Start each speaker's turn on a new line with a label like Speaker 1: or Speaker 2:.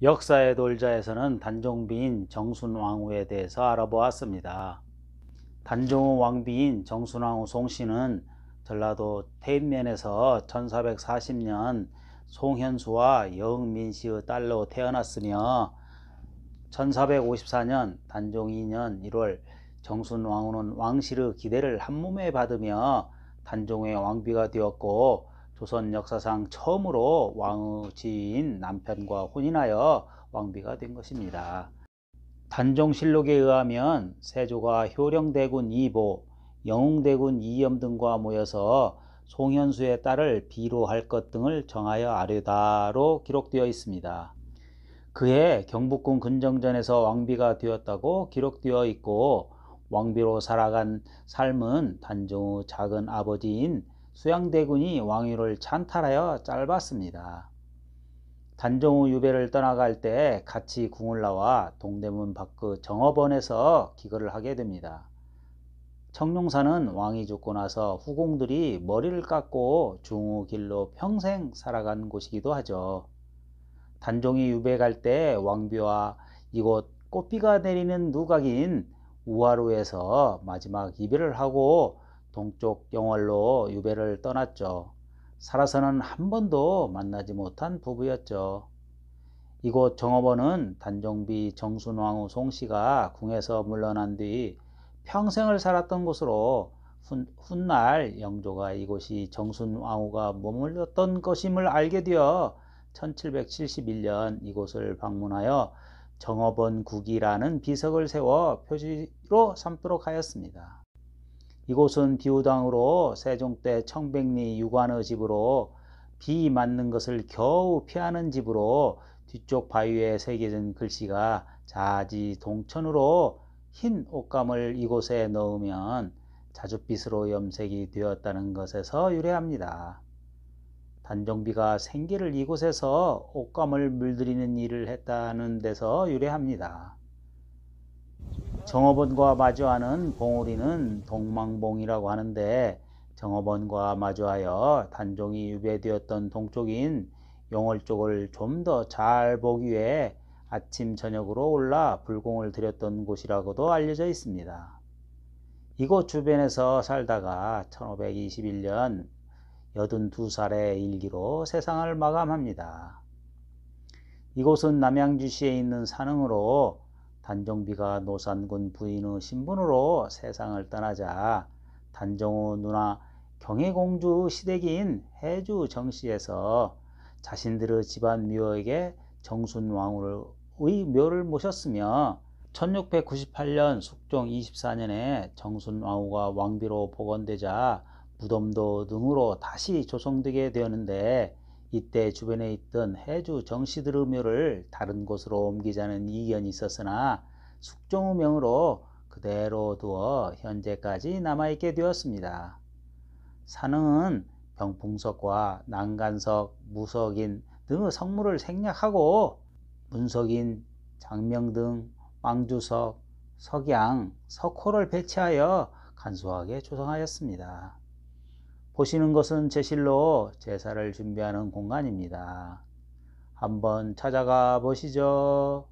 Speaker 1: 역사의 돌자에서는 단종비인 정순왕후에 대해서 알아보았습니다. 단종 왕비인 정순왕후 송씨는 전라도 태인면에서 1440년 송현수와 여흥민 씨의 딸로 태어났으며 1454년 단종 2년 1월 정순왕후는 왕실의 기대를 한몸에 받으며 단종의 왕비가 되었고 조선 역사상 처음으로 왕의 지인 남편과 혼인하여 왕비가 된 것입니다. 단종실록에 의하면 세조가 효령대군 이보, 영웅대군 이염 등과 모여서 송현수의 딸을 비로할 것 등을 정하여 아뢰다로 기록되어 있습니다. 그해 경복궁 근정전에서 왕비가 되었다고 기록되어 있고 왕비로 살아간 삶은 단종의 작은 아버지인 수양대군이 왕위를 찬탈하여 짧았습니다. 단종후 유배를 떠나갈 때 같이 궁을 나와 동대문 밖의 그 정업원에서 기거를 하게 됩니다. 청룡사는 왕이 죽고 나서 후궁들이 머리를 깎고 중후길로 평생 살아간 곳이기도 하죠. 단종이 유배 갈 때 왕비와 이곳 꽃비가 내리는 누각인 우하루에서 마지막 이별을 하고 동쪽 영월로 유배를 떠났죠. 살아서는 한 번도 만나지 못한 부부였죠. 이곳 정업원은 단종비 정순왕후 송씨가 궁에서 물러난 뒤 평생을 살았던 곳으로 훗, 날 영조가 이곳이 정순왕후가 머물렀던 것임을 알게 되어 1771년 이곳을 방문하여 정업원 국이라는 비석을 세워 표지로 삼도록 하였습니다. 이곳은 비우당으로 세종 때 청백리 유관의 집으로 비 맞는 것을 겨우 피하는 집으로 뒤쪽 바위에 새겨진 글씨가 자지 동천으로 흰 옷감을 이곳에 넣으면 자줏빛으로 염색이 되었다는 것에서 유래합니다. 단종비가 생계를 이곳에서 옷감을 물들이는 일을 했다는 데서 유래합니다. 정어번과 마주하는 봉우리는 동망봉이라고 하는데 정어번과 마주하여 단종이 유배되었던 동쪽인 용월 쪽을 좀 더 잘 보기 위해 아침 저녁으로 올라 불공을 들였던 곳이라고도 알려져 있습니다. 이곳 주변에서 살다가 1521년 82살의 일기로 세상을 마감합니다. 이곳은 남양주시에 있는 산흥으로 단정비가 노산군 부인의 신분으로 세상을 떠나자 단정호 누나 경혜공주 시댁인 해주 정씨에서 자신들의 집안 묘에게 정순왕후의 묘를 모셨으며 1698년 숙종 24년에 정순왕후가 왕비로 복원되자 무덤도 등으로 다시 조성되게 되었는데 이때 주변에 있던 해주 정씨들 의묘를 다른 곳으로 옮기자는 이견이 있었으나 숙종의명으로 그대로 두어 현재까지 남아있게 되었습니다. 산은 병풍석과 난간석, 무석인 등의 성물을 생략하고 문석인, 장명등, 왕주석, 석양, 석호를 배치하여 간소하게 조성하였습니다. 보시는 것은 제실로 제사를 준비하는 공간입니다. 한번 찾아가 보시죠.